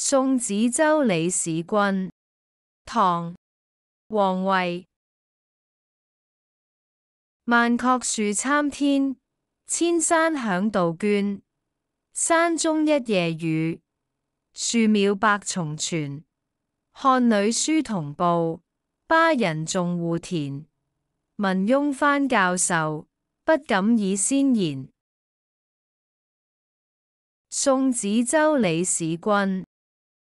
送子洲李士君，唐·王维。万壑树参天，千山响杜鹃。山中一夜雨，树杪百重泉。汉女书同步，巴人种芋田。文翁翻教授，不敢以先言。送子洲李士君。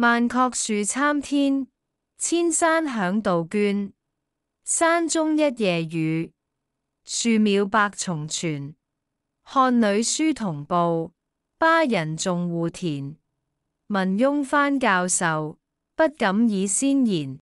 万壑树参天，千山响杜鹃。山中一夜雨，树庙百重泉。汉女书同步，巴人种户田。文翁翻教授，不敢以先言。